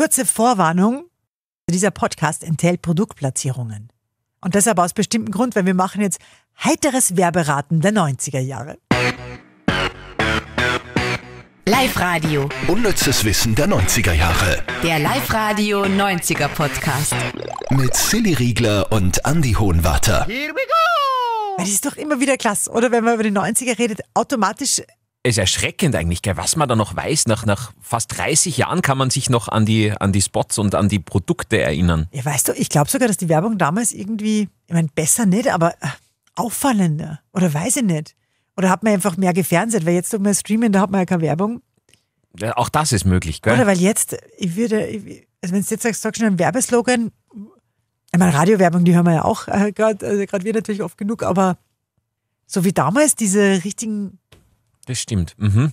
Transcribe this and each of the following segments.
Kurze Vorwarnung, dieser Podcast enthält Produktplatzierungen. Und deshalb aus bestimmten Grund, weil wir machen jetzt heiteres Werberaten der 90er Jahre. Live Radio. Unnützes Wissen der 90er Jahre. Der Live Radio 90er Podcast. Mit Silly Riegler und Andy Hohenwarter. Here we go! Weil das ist doch immer wieder klasse, oder? Wenn man über die 90er redet, automatisch es ist erschreckend eigentlich, gell, was man da noch weiß. Nach, nach fast 30 Jahren kann man sich noch an die, an die Spots und an die Produkte erinnern. Ja, weißt du, ich glaube sogar, dass die Werbung damals irgendwie, ich meine, besser nicht, aber äh, auffallender. Oder weiß ich nicht. Oder hat man einfach mehr gefernseht, weil jetzt tut man streamen, da hat man ja keine Werbung. Ja, auch das ist möglich, gell? Oder weil jetzt, ich würde, ich, also wenn du jetzt sagst, sag schon einen Werbeslogan, ich meine, Radiowerbung, die hören wir ja auch äh, gerade, also gerade wir natürlich oft genug, aber so wie damals diese richtigen das stimmt. Mhm.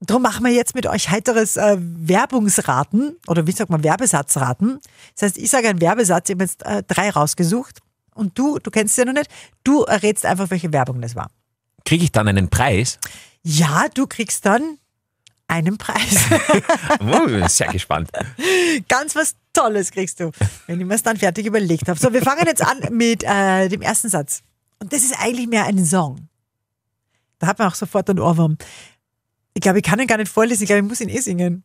Darum machen wir jetzt mit euch heiteres äh, Werbungsraten oder wie sagt man Werbesatzraten. Das heißt, ich sage einen Werbesatz, ich habe jetzt äh, drei rausgesucht und du, du kennst es ja noch nicht, du errätst einfach, welche Werbung das war. Kriege ich dann einen Preis? Ja, du kriegst dann einen Preis. uh, sehr gespannt. Ganz was Tolles kriegst du, wenn ich mir es dann fertig überlegt habe. So, wir fangen jetzt an mit äh, dem ersten Satz. Und das ist eigentlich mehr ein Song. Da hat man auch sofort einen Ohrwurm. Ich glaube, ich kann ihn gar nicht vorlesen, ich glaube, ich muss ihn eh singen.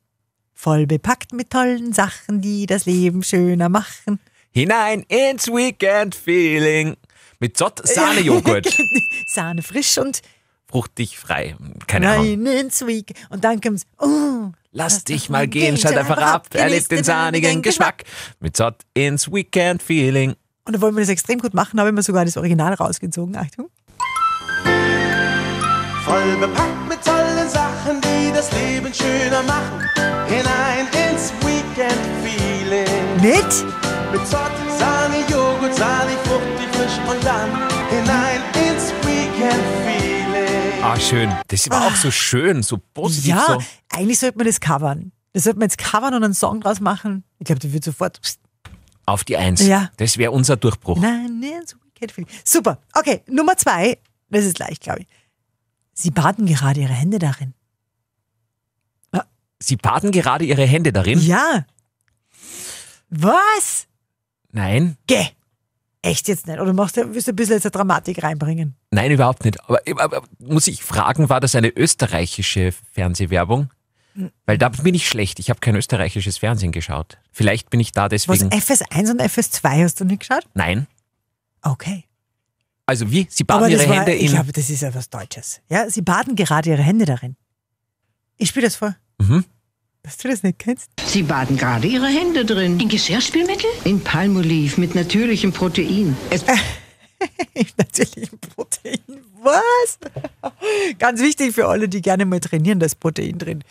Voll bepackt mit tollen Sachen, die das Leben schöner machen. Hinein ins Weekend-Feeling. Mit Zott Sahne Joghurt. Genau. Sahne frisch und fruchtig frei. Keine Ahnung. Nein, ins Week. Und dann kommt's. Oh, lass, lass dich mal gehen, gehen, schalt einfach ab. Erlebt den sahnigen Geschmack. Geschmack. Mit Zott ins Weekend-Feeling. Und da wollen wir das extrem gut machen, habe ich mir sogar das Original rausgezogen. Achtung. Voll bepackt mit tollen Sachen, die das Leben schöner machen. Hinein ins Weekend-Feeling. Mit? Mit Zott, Sahne, Joghurt, Sahne, fruchtig, frisch und dann hinein ins Weekend-Feeling. Ah, schön. Das ist auch so schön, so positiv. Ja, so. eigentlich sollte man das covern. Das sollte man jetzt covern und einen Song draus machen. Ich glaube, der wird sofort pst. auf die Eins. Ja. Das wäre unser Durchbruch. Nein, nein, so Super. Okay, Nummer zwei. Das ist leicht, glaube ich. Sie baden gerade ihre Hände darin. Ah, Sie baden gerade ihre Hände darin? Ja. Was? Nein. Geh. Echt jetzt nicht? Oder machst du, willst du ein bisschen jetzt eine Dramatik reinbringen? Nein, überhaupt nicht. Aber, aber, muss ich fragen, war das eine österreichische Fernsehwerbung? Hm. Weil da bin ich schlecht. Ich habe kein österreichisches Fernsehen geschaut. Vielleicht bin ich da deswegen. Was, FS1 und FS2 hast du nicht geschaut? Nein. Okay. Also wie? Sie baden ihre war, Hände in. Ich glaube, das ist ja was Deutsches. Ja, sie baden gerade ihre Hände darin. Ich spiele das vor. Mhm. Dass du das nicht kennst? Sie baden gerade ihre Hände drin. In Geschirrspülmittel? In Palmolive mit natürlichem Protein. Es natürlichem Protein. Was? Ganz wichtig für alle, die gerne mal trainieren, das Protein drin.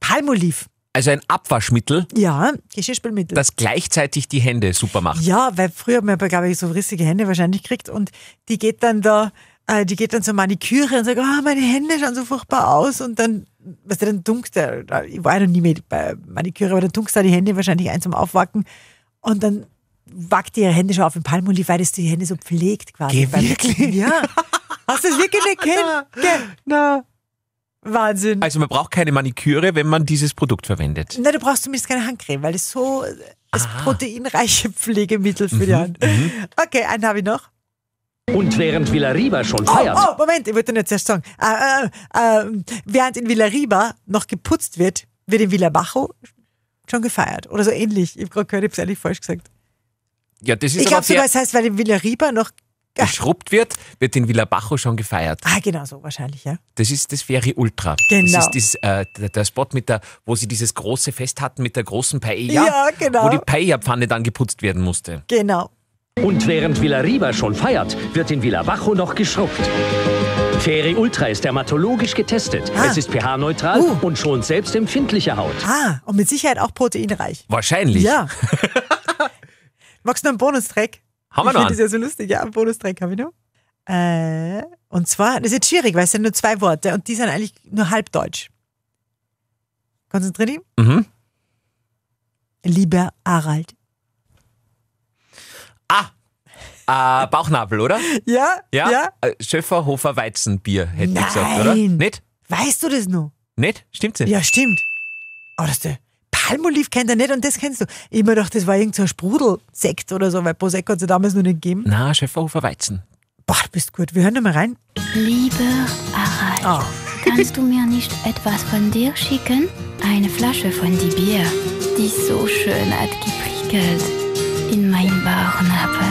Palmolive. Also ein Abwaschmittel. Ja, Geschirrspülmittel. Das gleichzeitig die Hände super macht. Ja, weil früher hat man, glaube ich, so rissige Hände wahrscheinlich gekriegt und die geht dann da, äh, die geht dann zur Maniküre und sagt, oh, meine Hände schauen so furchtbar aus und dann, was weißt du, dann dunkst äh, ich war ja noch nie mit bei Maniküre, aber dann dunkst du die Hände wahrscheinlich ein zum Aufwacken und dann wackt ihre Hände schon auf den Palmolive, weil das die Hände so pflegt quasi. Geh, wirklich? Ja. Hast du das wirklich nicht kennt? Na, Wahnsinn. Also man braucht keine Maniküre, wenn man dieses Produkt verwendet. Na, du brauchst zumindest keine Handcreme, weil es so das ah. proteinreiche Pflegemittel für die mhm, Hand. Mhm. Okay, einen habe ich noch. Und während Villariba schon oh, feiert. Oh, Moment, ich wollte nicht erst sagen. Äh, äh, äh, während in Villariba noch geputzt wird, wird in Villabajo schon gefeiert. Oder so ähnlich. Ich habe gerade gehört, ich habe es eigentlich falsch gesagt. Ja, das ist ich glaube sogar, es heißt, weil in Villariba noch geschrubbt wird, wird in Villabajo schon gefeiert. Ah, genau so, wahrscheinlich, ja. Das ist das Ferry Ultra. Genau. Das ist dieses, äh, der, Spot, mit der, wo sie dieses große Fest hatten mit der großen Paella. Ja, genau. Wo die Paella-Pfanne dann geputzt werden musste. Genau. Und während Villarriba schon feiert, wird in Villabajo noch geschrubbt. Ferry Ultra ist dermatologisch getestet. Ah. Es ist pH-neutral uh. und schont selbst empfindliche Haut. Ah, und mit Sicherheit auch proteinreich. Wahrscheinlich. Ja. Magst du noch einen Bonustrack? Haben wir noch. Ich finde das ja so lustig, ja, Bonustrack habe ich noch. Äh, und zwar, das ist jetzt schwierig, weil es sind nur zwei Worte und die sind eigentlich nur halbdeutsch. Konzentriere dich. Mhm. Lieber Arald. Ah, äh, Bauchnabel, oder? Ja, ja. ja. Äh, Schöffer, Weizenbier, hätte Nein. ich gesagt, oder? Nicht? Weißt du das noch? Nicht? Stimmt's nicht? Ja, stimmt. Oh, das ist der. Palmoliv kennt er nicht und das kennst du. Ich mir gedacht, das war irgendein so Sprudelsekt oder so, weil Prosecco hat es damals noch nicht gegeben. Na, Schäferhofer Weizen. Boah, du bist gut. Wir hören nochmal rein. Liebe Harald, oh. kannst du mir nicht etwas von dir schicken? Eine Flasche von die Bier, die so schön hat geprickelt in meinen Bauchnabel.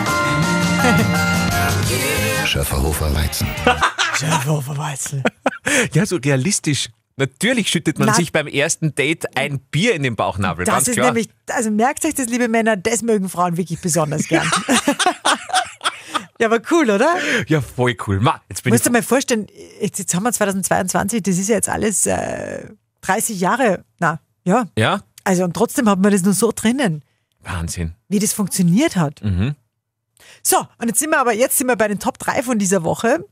Schäferhofer Weizen. Schäferhofer Weizen. ja, so realistisch Natürlich schüttet man Na, sich beim ersten Date ein Bier in den Bauchnabel. Das ist klar. nämlich, also merkt euch das, liebe Männer, das mögen Frauen wirklich besonders gern. Ja, aber cool, oder? Ja, voll cool. Ma, jetzt bin Musst du mal vorstellen, jetzt, jetzt haben wir 2022, das ist ja jetzt alles äh, 30 Jahre. Na, ja. Ja? Also, und trotzdem hat man das nur so drinnen. Wahnsinn. Wie das funktioniert hat. Mhm. So, und jetzt sind wir aber jetzt sind wir bei den Top 3 von dieser Woche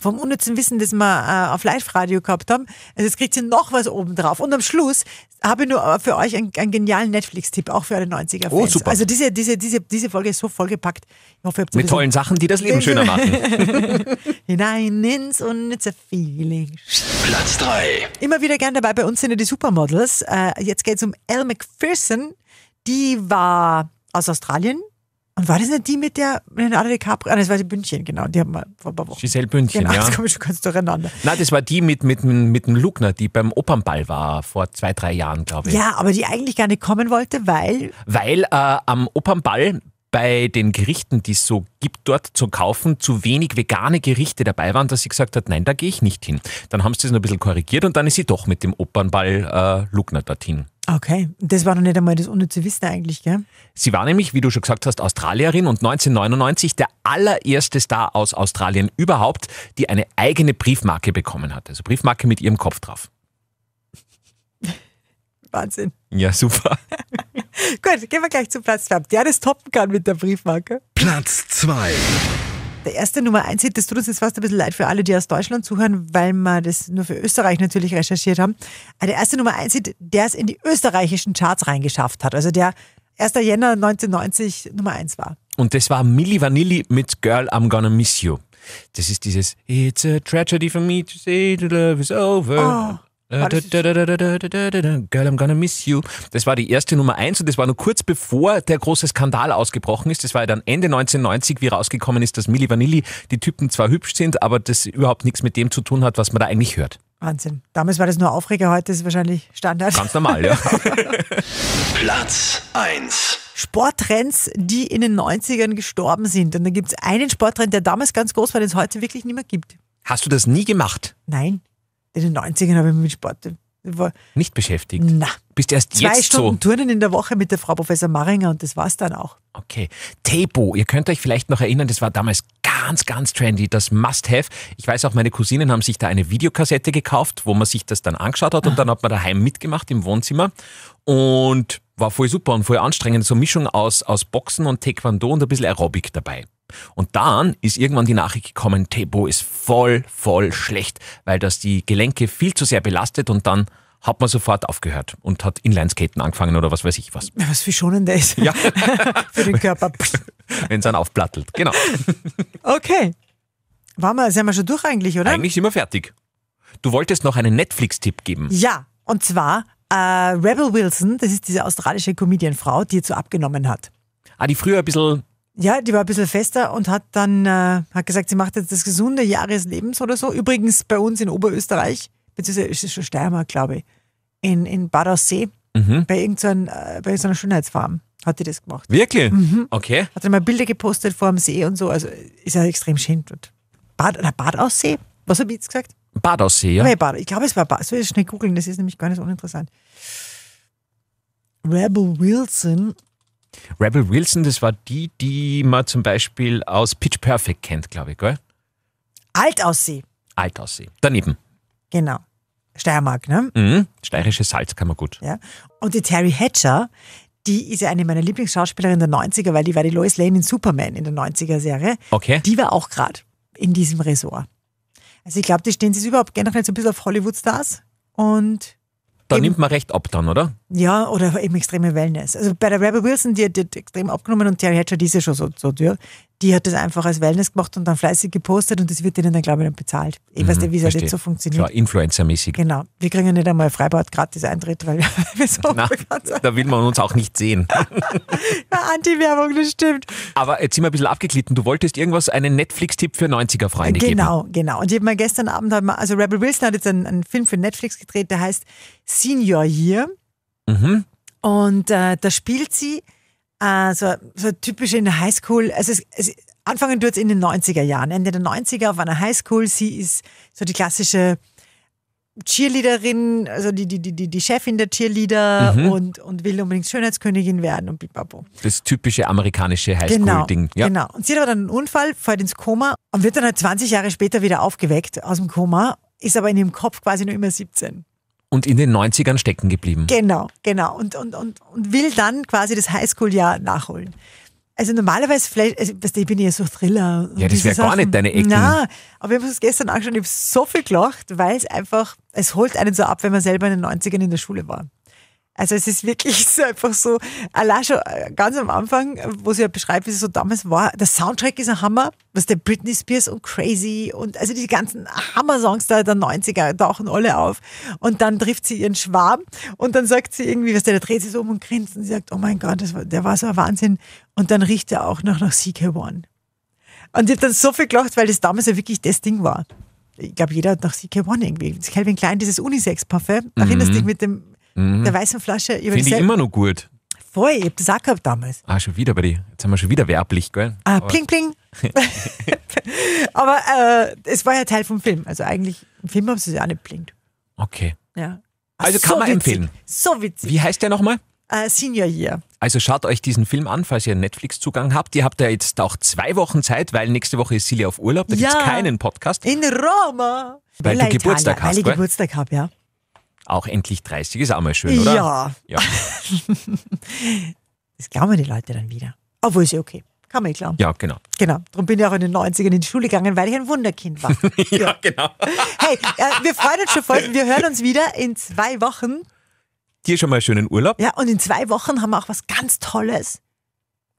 vom unnützen Wissen, das wir äh, auf Live-Radio gehabt haben. Also jetzt kriegt ihr noch was oben drauf. Und am Schluss habe ich nur äh, für euch einen, einen genialen Netflix-Tipp, auch für alle 90er-Fans. Oh, super. Also diese, diese, diese, diese Folge ist so vollgepackt. Ich hoffe, ihr habt Mit tollen Sachen, die das Leben schöner machen. Hinein ins unnütze Feeling. Platz 3. Immer wieder gern dabei, bei uns sind ja die Supermodels. Äh, jetzt geht es um Elle McPherson. Die war aus Australien, und war das nicht die mit der, mit der Anna DiCaprio? Ah, das war die Bündchen, genau. Die haben wir vor ein paar Wochen. Giselle Bündchen, genau, ja. Jetzt komme ich schon ganz durcheinander. Nein, das war die mit, mit, mit dem Lugner, die beim Opernball war vor zwei, drei Jahren, glaube ich. Ja, aber die eigentlich gar nicht kommen wollte, weil. Weil äh, am Opernball bei den Gerichten, die es so gibt, dort zu kaufen, zu wenig vegane Gerichte dabei waren, dass sie gesagt hat, nein, da gehe ich nicht hin. Dann haben sie das noch ein bisschen korrigiert und dann ist sie doch mit dem Opernball äh, Lugner dorthin. Okay, das war noch nicht einmal das unnütze Wissen eigentlich, gell? Sie war nämlich, wie du schon gesagt hast, Australierin und 1999 der allererste Star aus Australien überhaupt, die eine eigene Briefmarke bekommen hat. Also Briefmarke mit ihrem Kopf drauf. Wahnsinn. Ja, super. Gut, gehen wir gleich zu Platz 2. Der das toppen kann mit der Briefmarke. Platz 2. Der erste Nummer 1 Hit tut uns jetzt fast ein bisschen leid für alle, die aus Deutschland zuhören, weil wir das nur für Österreich natürlich recherchiert haben. Aber der erste Nummer 1 Hit, der es in die österreichischen Charts reingeschafft hat. Also der 1. Jänner 1990 Nummer 1 war. Und das war Milli Vanilli mit Girl, I'm Gonna Miss You. Das ist dieses It's a tragedy for me to say the love is over. Oh. Girl, I'm gonna miss you. Das war die erste Nummer eins und das war nur kurz bevor der große Skandal ausgebrochen ist. Das war ja dann Ende 1990, wie rausgekommen ist, dass Milli Vanilli die Typen zwar hübsch sind, aber das überhaupt nichts mit dem zu tun hat, was man da eigentlich hört. Wahnsinn. Damals war das nur Aufreger, heute ist es wahrscheinlich Standard. Ganz normal, ja. Platz eins. Sporttrends, die in den 90ern gestorben sind. Und da gibt es einen Sporttrend, der damals ganz groß war, den es heute wirklich nicht mehr gibt. Hast du das nie gemacht? Nein in den 90ern habe ich mich mit Sport war, nicht beschäftigt. Nein bist erst Zwei jetzt Stunden so. Turnen in der Woche mit der Frau Professor Maringer und das war's dann auch. Okay. Tebo, ihr könnt euch vielleicht noch erinnern, das war damals ganz, ganz trendy, das Must-Have. Ich weiß auch, meine Cousinen haben sich da eine Videokassette gekauft, wo man sich das dann angeschaut hat und dann hat man daheim mitgemacht im Wohnzimmer und war voll super und voll anstrengend. So eine Mischung aus, aus Boxen und Taekwondo und ein bisschen Aerobic dabei. Und dann ist irgendwann die Nachricht gekommen, Tebo ist voll, voll schlecht, weil das die Gelenke viel zu sehr belastet und dann hat man sofort aufgehört und hat Inlineskaten angefangen oder was weiß ich was. Was für schonender ist. Ja. für den Körper. Wenn es dann aufplattelt, genau. Okay. Waren wir, sind wir schon durch eigentlich, oder? Eigentlich sind wir fertig. Du wolltest noch einen Netflix-Tipp geben. Ja, und zwar äh, Rebel Wilson, das ist diese australische Comedianfrau, die jetzt so abgenommen hat. Ah, die früher ein bisschen ja, die war ein bisschen fester und hat dann äh, hat gesagt, sie macht jetzt das gesunde Jahreslebens oder so. Übrigens bei uns in Oberösterreich beziehungsweise ist es schon Steiermark, glaube ich, in, in Bad Aussee, mhm. bei irgendeiner so äh, bei so einer Schönheitsfarm hat die das gemacht. Wirklich? Mhm. Okay. Hat dann mal Bilder gepostet vor dem See und so, also ist ja extrem schön dort. Bad, na, Bad Aussee? Was habe ich jetzt gesagt? Bad Aussee, ja. Nee, Bad. Ich glaube, es war Bad. Soll ich schnell googeln, das ist nämlich gar nicht so uninteressant. Rebel Wilson Rebel Wilson, das war die, die man zum Beispiel aus Pitch Perfect kennt, glaube ich, gell? Alt aussehen. Alt aussehen. Daneben. Genau. Steiermark, ne? Mhm. Steirisches Salz kann man gut. Ja. Und die Terry Hatcher, die ist ja eine meiner Lieblingsschauspielerinnen der 90er, weil die war die Lois Lane in Superman in der 90er-Serie. Okay. Die war auch gerade in diesem Ressort. Also ich glaube, die stehen sich überhaupt generell so ein bisschen auf Hollywood-Stars und. Da nimmt man recht ab dann, oder? Ja, oder eben extreme Wellness. Also bei der Rebel Wilson, die, die hat extrem abgenommen und Terry Hatcher, die ist ja schon so, so dürr. Die hat das einfach als Wellness gemacht und dann fleißig gepostet und das wird denen dann, glaube ich, dann bezahlt. Ich mhm, weiß nicht, wie es halt jetzt so funktioniert. Klar, Influencer-mäßig. Genau. Wir kriegen ja nicht einmal Freibad gratis Eintritt, weil wir so Na, bekannt sind. Da will man uns auch nicht sehen. Anti-Werbung, das stimmt. Aber jetzt sind wir ein bisschen abgeglitten. Du wolltest irgendwas, einen Netflix-Tipp für 90er-Freunde genau, geben. Genau, genau. Und ich habe mal gestern Abend, also Rebel Wilson hat jetzt einen, einen Film für Netflix gedreht, der heißt Senior Year. Mhm. Und äh, da spielt sie äh, so, so typisch in der Highschool. Also es, es, anfangen tut es in den 90er Jahren, Ende der 90er auf einer Highschool. Sie ist so die klassische Cheerleaderin, also die, die, die, die Chefin der Cheerleader mhm. und, und will unbedingt Schönheitskönigin werden und bipapo. Das typische amerikanische Highschool-Ding. Genau, ja. genau. Und sie hat aber dann einen Unfall, fällt ins Koma und wird dann halt 20 Jahre später wieder aufgeweckt aus dem Koma, ist aber in ihrem Kopf quasi nur immer 17. Und in den 90ern stecken geblieben. Genau, genau. Und, und, und, und will dann quasi das Highschool-Jahr nachholen. Also normalerweise vielleicht, also, ich bin ja so Thriller. Ja, das wäre gar nicht deine Ecke. Na, aber ich habe es gestern angeschaut, ich habe so viel gelacht, weil es einfach, es holt einen so ab, wenn man selber in den 90ern in der Schule war. Also es ist wirklich so einfach so, allein schon äh, ganz am Anfang, wo sie ja beschreibt, wie sie so damals war, der Soundtrack ist ein Hammer, was der Britney Spears und Crazy und also die ganzen Hammer-Songs der 90er tauchen alle auf. Und dann trifft sie ihren Schwarm und dann sagt sie irgendwie, was der, der dreht sich so um und grinst und sagt, oh mein Gott, das war, der war so ein Wahnsinn. Und dann riecht er auch noch nach CK1. Und ich habe dann so viel gelacht, weil das damals ja wirklich das Ding war ich glaube, jeder hat nach CK1 irgendwie. Calvin Klein, dieses Unisex-Parfum, erinnerst mhm. dich mit dem Mhm. Der weißen Flasche. Finde ich immer noch gut. Voll, ich hab das auch gehabt damals. Ah, schon wieder bei dir. Jetzt sind wir schon wieder werblich, gell? Ah, Aber pling, pling. Aber äh, es war ja Teil vom Film. Also eigentlich, im Film haben sie es ja auch nicht blinkt. Okay. Ja. Also Ach, also kann man witzig. empfehlen. So witzig. Wie heißt der nochmal? Äh, Senior Year. Also schaut euch diesen Film an, falls ihr Netflix-Zugang habt. Ihr habt ja jetzt auch zwei Wochen Zeit, weil nächste Woche ist Silja auf Urlaub. Da ja. gibt es keinen Podcast. In Roma. Weil, weil du Geburtstag Italien, hast. Weil ich Geburtstag habe, ja. Auch endlich 30 ist auch mal schön, oder? Ja. ja. das glauben die Leute dann wieder. Obwohl ist ja okay. Kann man eh glauben. Ja, genau. Genau. Darum bin ich auch in den 90ern in die Schule gegangen, weil ich ein Wunderkind war. ja, ja, genau. hey, äh, wir freuen uns schon voll. Wir hören uns wieder in zwei Wochen. Dir schon mal schönen Urlaub. Ja, und in zwei Wochen haben wir auch was ganz Tolles.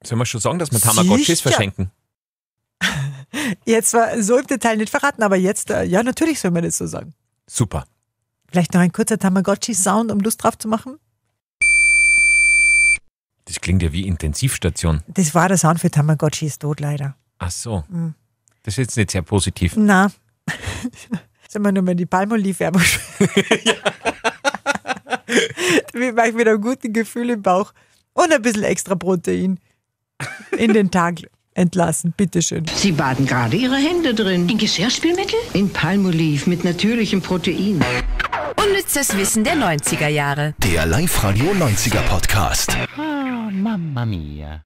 Sollen wir schon sagen, dass wir Tamagotchis verschenken? Jetzt war so im Detail nicht verraten, aber jetzt, äh, ja, natürlich soll man das so sagen. Super. Vielleicht noch ein kurzer Tamagotchi-Sound, um Lust drauf zu machen? Das klingt ja wie Intensivstation. Das war der Sound für Tamagotchi ist tot, leider. Ach so. Mhm. Das ist jetzt nicht sehr positiv. Na. Sind wir nur mal die Palmolive-Werbung. ja. Damit mache ich wieder ein gutes Gefühl im Bauch und ein bisschen extra Protein in den Tag entlassen. Bitteschön. Sie baden gerade Ihre Hände drin. In Geschirrspülmittel? In Palmolive mit natürlichem Protein. Unnützes Wissen der 90er Jahre. Der Live-Radio 90er Podcast. Oh, Mamma Mia.